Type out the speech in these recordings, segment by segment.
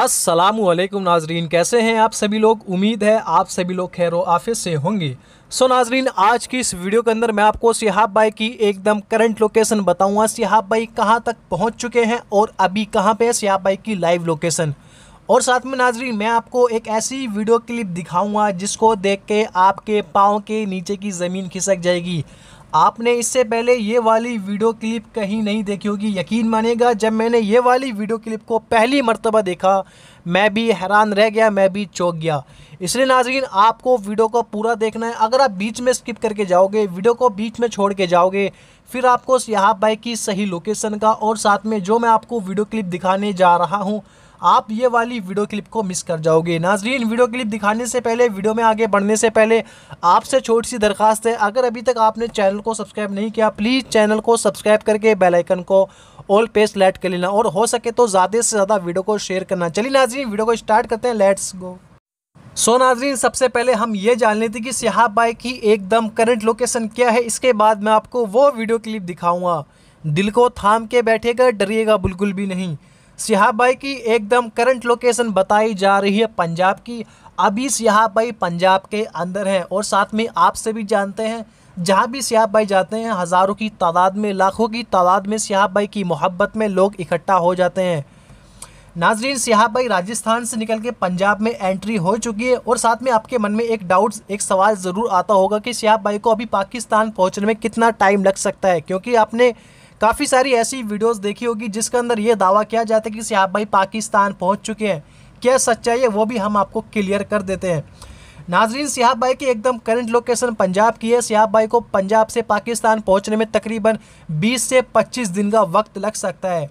असलकुम नाजरीन कैसे हैं आप सभी लोग उम्मीद है आप सभी लोग खैर आफिस से होंगे सो so, नाजरीन आज की इस वीडियो के अंदर मैं आपको सिहाब भाई की एकदम करंट लोकेशन बताऊंगा सिहाब भाई कहां तक पहुंच चुके हैं और अभी कहां पे है सिहाब भाई की लाइव लोकेशन और साथ में नाजरीन मैं आपको एक ऐसी वीडियो क्लिप दिखाऊँगा जिसको देख के आपके पाँव के नीचे की ज़मीन खिसक जाएगी आपने इससे पहले ये वाली वीडियो क्लिप कहीं नहीं देखी होगी यकीन मानेगा जब मैंने ये वाली वीडियो क्लिप को पहली मरतबा देखा मैं भी हैरान रह गया मैं भी चौंक गया इसलिए नाजरीन आपको वीडियो को पूरा देखना है अगर आप बीच में स्किप करके जाओगे वीडियो को बीच में छोड़ के जाओगे फिर आपको सिहाब भाई की सही लोकेशन का और साथ में जो मैं आपको वीडियो क्लिप दिखाने जा रहा हूँ आप ये वाली वीडियो क्लिप को मिस कर जाओगे नाजरीन वीडियो क्लिप दिखाने से पहले वीडियो में आगे बढ़ने से पहले आपसे छोटी सी दरखास्त है अगर अभी तक आपने चैनल को सब्सक्राइब नहीं किया प्लीज़ चैनल को सब्सक्राइब करके बेलाइकन को ऑल पे सेलेक्ट कर लेना और हो सके तो ज़्यादा से ज़्यादा वीडियो को शेयर करना चलिए नाजरीन वीडियो को स्टार्ट करते हैं लेट्स गो सो नाजरीन सबसे पहले हम ये जान लेते कि सिहाब बाई की एकदम करंट लोकेशन क्या है इसके बाद मैं आपको वो वीडियो क्लिप दिखाऊंगा दिल को थाम के बैठेगा डरिएगा बिल्कुल भी नहीं सिहाब भाई की एकदम करंट लोकेशन बताई जा रही है पंजाब की अभी सिहाब भाई पंजाब के अंदर हैं और साथ में आपसे भी जानते हैं जहाँ भी सियाब भाई जाते हैं हज़ारों की तादाद में लाखों की तादाद में सिहाब भाई की मोहब्बत में लोग इकट्ठा हो जाते हैं नाजरीन सियाब भाई राजस्थान से निकल के पंजाब में एंट्री हो चुकी है और साथ में आपके मन में एक डाउट एक सवाल ज़रूर आता होगा कि सियाब भाई को अभी पाकिस्तान पहुँचने में कितना टाइम लग सकता है क्योंकि आपने काफ़ी सारी ऐसी वीडियोस देखी होगी जिसके अंदर ये दावा किया जाता है कि सिहाब भाई पाकिस्तान पहुंच चुके हैं क्या सच्चाई है वो भी हम आपको क्लियर कर देते हैं नाजरीन सिहाब भाई की एकदम करंट लोकेशन पंजाब की है सिहाब भाई को पंजाब से पाकिस्तान पहुँचने में तकरीबन बीस से पच्चीस दिन का वक्त लग सकता है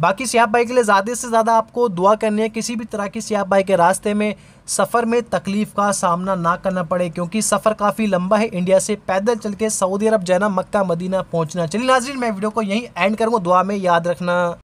बाकी सियाह बाई के लिए ज़्यादा से ज़्यादा आपको दुआ करनी है किसी भी तरह की सियाह बाई के रास्ते में सफ़र में तकलीफ़ का सामना ना करना पड़े क्योंकि सफ़र काफ़ी लंबा है इंडिया से पैदल चल के सऊदी अरब जाना मक्का मदीना पहुंचना चलिए नाजरीन मैं वीडियो को यहीं एंड करूँगा दुआ में याद रखना